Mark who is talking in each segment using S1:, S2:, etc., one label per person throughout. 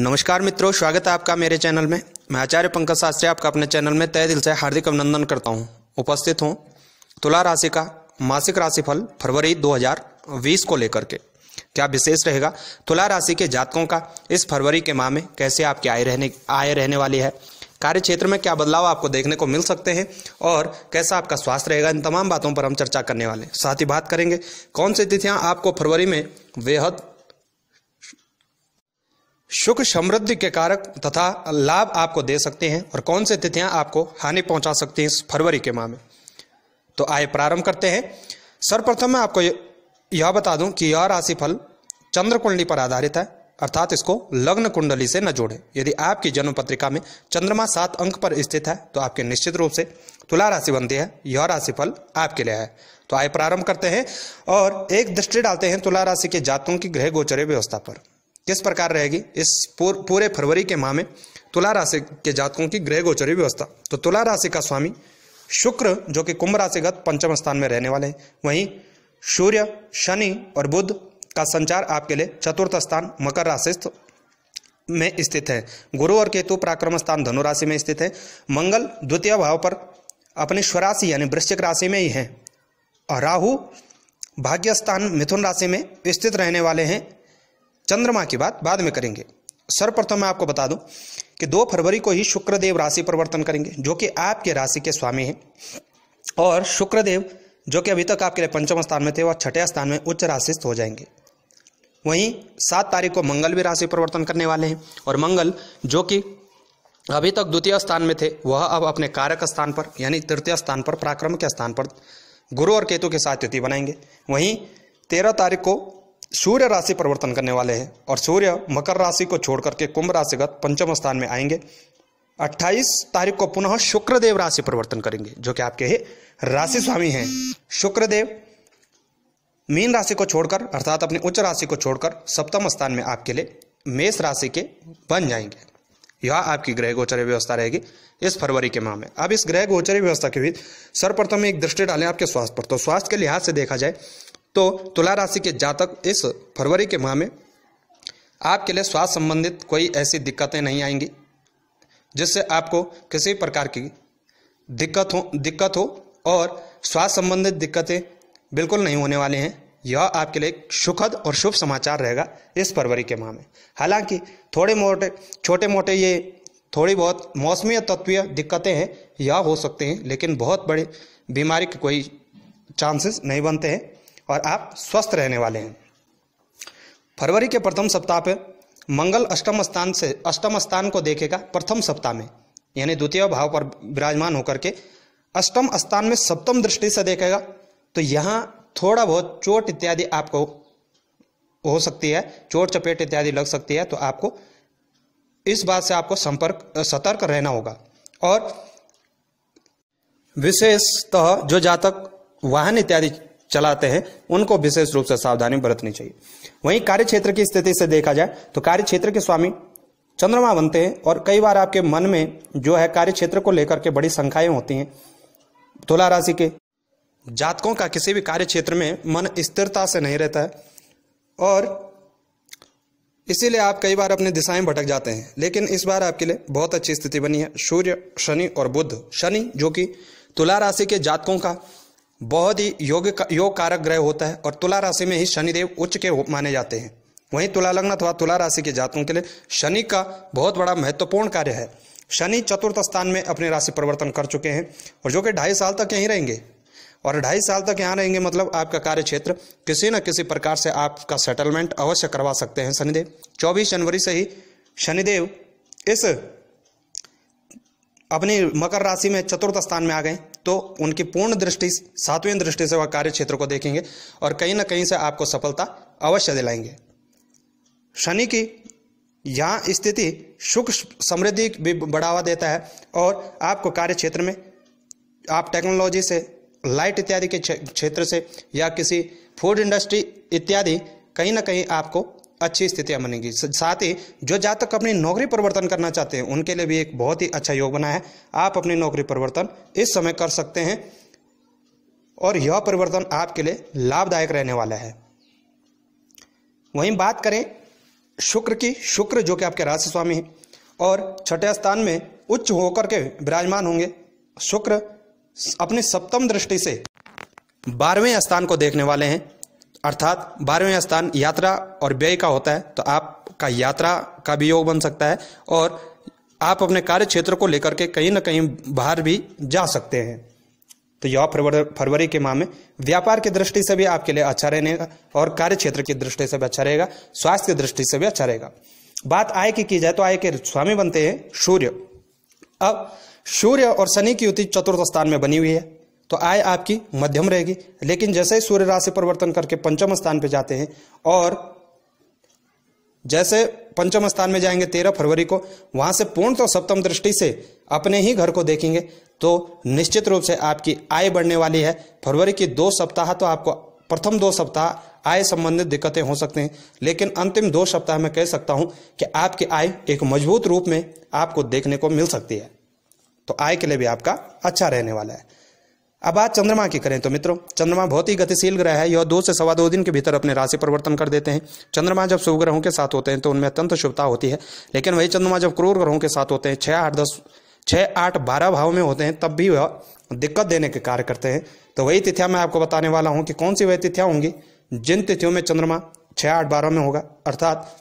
S1: नमस्कार मित्रों स्वागत है आपका मेरे चैनल में मैं आचार्य पंकज शास्त्री आपका अपने चैनल में तय दिल से हार्दिक अभिनंदन करता हूं उपस्थित हूं तुला राशि का मासिक राशिफल फरवरी 2020 को लेकर के क्या विशेष रहेगा तुला राशि के जातकों का इस फरवरी के माह में कैसे आपकी आय रहने आय रहने वाली है कार्य क्षेत्र में क्या बदलाव आपको देखने को मिल सकते हैं और कैसा आपका स्वास्थ्य रहेगा इन तमाम बातों पर हम चर्चा करने वाले साथ ही बात करेंगे कौन सी तिथियां आपको फरवरी में बेहद सुख समृद्धि के कारक तथा लाभ आपको दे सकते हैं और कौन से तिथियां आपको हानि पहुंचा सकती हैं इस फरवरी के माह में तो आए प्रारंभ करते हैं सर्वप्रथम मैं आपको यह बता दूं कि यह राशिफल चंद्र कुंडली पर आधारित है अर्थात इसको लग्न कुंडली से न जोड़ें यदि आपकी जन्म पत्रिका में चंद्रमा सात अंक पर स्थित है तो आपके निश्चित रूप से तुला राशि बनती है यह राशिफल आपके लिए है तो आए प्रारंभ करते हैं और एक दृष्टि डालते हैं तुला राशि के जातकों की गृह गोचरे व्यवस्था पर किस प्रकार रहेगी इस पूरे फरवरी के माह में तुला राशि के जातकों की ग्रह गोचरी व्यवस्था तो तुला राशि का स्वामी शुक्र जो कि कुंभ राशिगत पंचम स्थान में रहने वाले हैं वहीं सूर्य शनि और बुद्ध का संचार आपके लिए चतुर्थ स्थान मकर राशि में स्थित है गुरु और केतु पराक्रम स्थान धनु राशि में स्थित है मंगल द्वितीय भाव पर अपनी स्वराशि यानी वृश्चिक राशि में ही है और राहु भाग्य स्थान मिथुन राशि में स्थित रहने वाले हैं चंद्रमा की बात बाद में करेंगे सर्वप्रथम मैं आपको बता दूं कि दो फरवरी को ही शुक्रदेव राशि परिवर्तन करेंगे जो कि आपके राशि के स्वामी हैं और शुक्रदेव जो कि अभी तक आपके लिए पंचम स्थान में थे वह छठे स्थान में उच्च राशिस्थ हो जाएंगे वहीं सात तारीख को मंगल भी राशि परिवर्तन करने वाले हैं और मंगल जो कि अभी तक द्वितीय स्थान में थे वह अब अपने कारक स्थान पर यानी तृतीय स्थान पर पराक्रम के स्थान पर गुरु और केतु के साथ तिथि बनाएंगे वहीं तेरह तारीख को सूर्य राशि परिवर्तन करने वाले हैं और सूर्य मकर राशि को छोड़ करके कुंभ राशिगत पंचम स्थान में आएंगे 28 तारीख को पुनः शुक्रदेव राशि परिवर्तन करेंगे जो कि आपके राशि स्वामी हैं शुक्रदेव मीन राशि को छोड़कर अर्थात अपनी उच्च राशि को छोड़कर सप्तम स्थान में आपके लिए मेष राशि के बन जाएंगे यह आपकी ग्रह गोचर व्यवस्था रहेगी इस फरवरी के माह में अब इस ग्रह गोचर व्यवस्था के बीच सर्वप्रथम एक दृष्टि डालें आपके स्वास्थ्य पर तो स्वास्थ्य के लिहाज से देखा जाए तो तुला राशि के जातक इस फरवरी के माह में आपके लिए स्वास्थ्य संबंधित कोई ऐसी दिक्कतें नहीं आएंगी जिससे आपको किसी प्रकार की दिक्कत हो दिक्कत हो और स्वास्थ्य संबंधित दिक्कतें बिल्कुल नहीं होने वाले हैं यह आपके लिए सुखद और शुभ समाचार रहेगा इस फरवरी के माह में हालांकि थोड़े मोटे छोटे मोटे ये थोड़ी बहुत मौसमी तत्वीय दिक्कतें हैं यह हो सकते हैं लेकिन बहुत बड़े बीमारी के कोई चांसेस नहीं बनते हैं और आप स्वस्थ रहने वाले हैं फरवरी के प्रथम सप्ताह पे मंगल अष्टम स्थान से अष्टम स्थान को देखेगा प्रथम सप्ताह में यानी द्वितीय भाव पर विराजमान होकर के अष्टम स्थान में सप्तम दृष्टि से देखेगा तो यहाँ थोड़ा बहुत चोट इत्यादि आपको हो सकती है चोट चपेट इत्यादि लग सकती है तो आपको इस बात से आपको संपर्क सतर्क रहना होगा और विशेषतः जो जातक वाहन इत्यादि चलाते हैं उनको विशेष रूप से सावधानी बरतनी चाहिए वहीं कार्य क्षेत्र की स्थिति से देखा जाए तो कार्य क्षेत्र के स्वामी चंद्रमा बनते हैं और कई बार आपके मन में जो है कार्य क्षेत्र को लेकर के बड़ी संख्याएं होती हैं तुला राशि के जातकों का किसी भी कार्य क्षेत्र में मन स्थिरता से नहीं रहता है और इसीलिए आप कई बार अपनी दिशाएं भटक जाते हैं लेकिन इस बार आपके लिए बहुत अच्छी स्थिति बनी है सूर्य शनि और बुद्ध शनि जो कि तुला राशि के जातकों का बहुत ही योग योग कारक ग्रह होता है और तुला राशि में ही शनिदेव उच्च के माने जाते हैं वहीं तुला लग्न अथवा तुला राशि के जातकों के लिए शनि का बहुत बड़ा महत्वपूर्ण कार्य है शनि चतुर्थ स्थान में अपने राशि परिवर्तन कर चुके हैं और जो कि ढाई साल तक यहीं रहेंगे और ढाई साल तक यहाँ रहेंगे मतलब आपका कार्य क्षेत्र किसी न किसी प्रकार से आपका सेटलमेंट अवश्य करवा सकते हैं शनिदेव चौबीस जनवरी से ही शनिदेव इस अपनी मकर राशि में चतुर्थ स्थान में आ गए तो उनकी पूर्ण दृष्टि सातवें दृष्टि से वह कार्य क्षेत्र को देखेंगे और कहीं ना कहीं से आपको सफलता अवश्य दिलाएंगे शनि की यहाँ स्थिति सुख समृद्धि भी बढ़ावा देता है और आपको कार्य क्षेत्र में आप टेक्नोलॉजी से लाइट इत्यादि के क्षेत्र से या किसी फूड इंडस्ट्री इत्यादि कहीं ना कहीं आपको अच्छी स्थितियां बनेगी साथ ही जो जातक अपनी नौकरी परिवर्तन करना चाहते हैं उनके लिए भी एक बहुत ही अच्छा योग बना है आप अपनी नौकरी परिवर्तन इस समय कर सकते हैं और यह परिवर्तन आपके लिए लाभदायक रहने वाला है वहीं बात करें शुक्र की शुक्र जो कि आपके राशि स्वामी हैं और छठे स्थान में उच्च होकर के विराजमान होंगे शुक्र अपने सप्तम दृष्टि से बारहवें स्थान को देखने वाले हैं अर्थात बारहवें स्थान यात्रा और व्यय का होता है तो आपका यात्रा का भी योग बन सकता है और आप अपने कार्य क्षेत्र को लेकर के कहीं ना कहीं बाहर भी जा सकते हैं तो यह फरवरी के माह में व्यापार की दृष्टि से भी आपके लिए अच्छा रहने का और कार्य क्षेत्र की दृष्टि से भी अच्छा रहेगा स्वास्थ्य की दृष्टि से भी अच्छा रहेगा बात आय की की जाए तो आय के स्वामी बनते हैं सूर्य अब सूर्य और शनि की युति चतुर्थ स्थान में बनी हुई है तो आय आपकी मध्यम रहेगी लेकिन जैसे ही सूर्य राशि परिवर्तन करके पंचम स्थान पर जाते हैं और जैसे पंचम स्थान में जाएंगे तेरह फरवरी को वहां से पूर्ण तो सप्तम दृष्टि से अपने ही घर को देखेंगे तो निश्चित रूप से आपकी आय बढ़ने वाली है फरवरी की दो सप्ताह तो आपको प्रथम दो सप्ताह आय संबंधित दिक्कतें हो सकते हैं लेकिन अंतिम दो सप्ताह में कह सकता हूं कि आपकी आय एक मजबूत रूप में आपको देखने को मिल सकती है तो आय के लिए भी आपका अच्छा रहने वाला है अब बात चंद्रमा की करें तो मित्रों चंद्रमा बहुत ही गतिशील ग्रह है यह दो से सवा दो दिन के भीतर अपने राशि परिवर्तन कर देते हैं चंद्रमा जब शुभ ग्रहों के साथ होते हैं तो उनमें अत्यंत शुभता होती है लेकिन वही चंद्रमा जब क्रूर ग्रहों के साथ होते हैं छः आठ दस छः आठ बारह भाव में होते हैं तब भी वह दिक्कत देने के कार्य करते हैं तो वही तिथियाँ मैं आपको बताने वाला हूँ कि कौन सी वही तिथियाँ होंगी जिन तिथियों में चंद्रमा छः आठ बारह में होगा अर्थात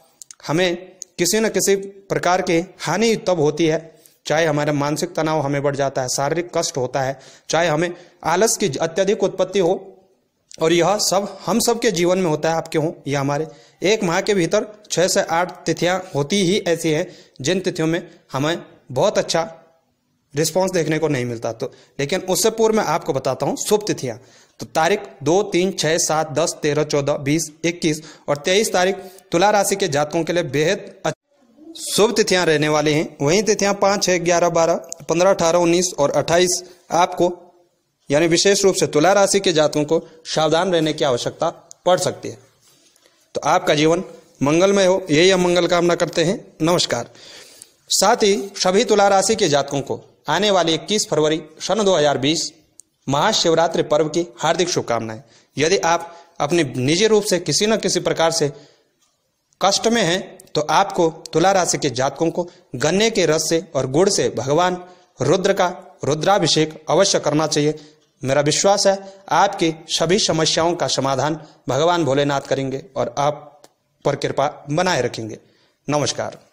S1: हमें किसी न किसी प्रकार की हानि तब होती है चाहे हमारा मानसिक तनाव हमें बढ़ जाता है शारीरिक कष्ट होता है चाहे हमें आलस की अत्यधिक उत्पत्ति हो और यह सब हम सब के जीवन में होता है आपके हों या हमारे एक माह के भीतर छः से आठ तिथियां होती ही ऐसी हैं जिन तिथियों में हमें बहुत अच्छा रिस्पॉन्स देखने को नहीं मिलता तो लेकिन उससे पूर्व मैं आपको बताता हूँ शुभ तिथियाँ तो तारीख दो तीन छः सात दस तेरह चौदह बीस इक्कीस और तेईस तारीख तुला राशि के जातकों के लिए बेहद शुभ तिथियां रहने वाली हैं वही तिथियां पांच है ग्यारह बारह पंद्रह अठारह उन्नीस और अट्ठाईस आपको यानी विशेष रूप से तुला राशि के जातकों को सावधान रहने की आवश्यकता पड़ सकती है तो आपका जीवन मंगलमय हो यही हम मंगल कामना करते हैं नमस्कार साथ ही सभी तुला राशि के जातकों को आने वाली 21 फरवरी सन 2020 महाशिवरात्रि पर्व की हार्दिक शुभकामनाएं यदि आप अपने निजी रूप से किसी न किसी प्रकार से कष्ट में हैं तो आपको तुला राशि के जातकों को गन्ने के रस से और गुड़ से भगवान रुद्र का रुद्राभिषेक अवश्य करना चाहिए मेरा विश्वास है आपकी सभी समस्याओं का समाधान भगवान भोलेनाथ करेंगे और आप पर कृपा बनाए रखेंगे नमस्कार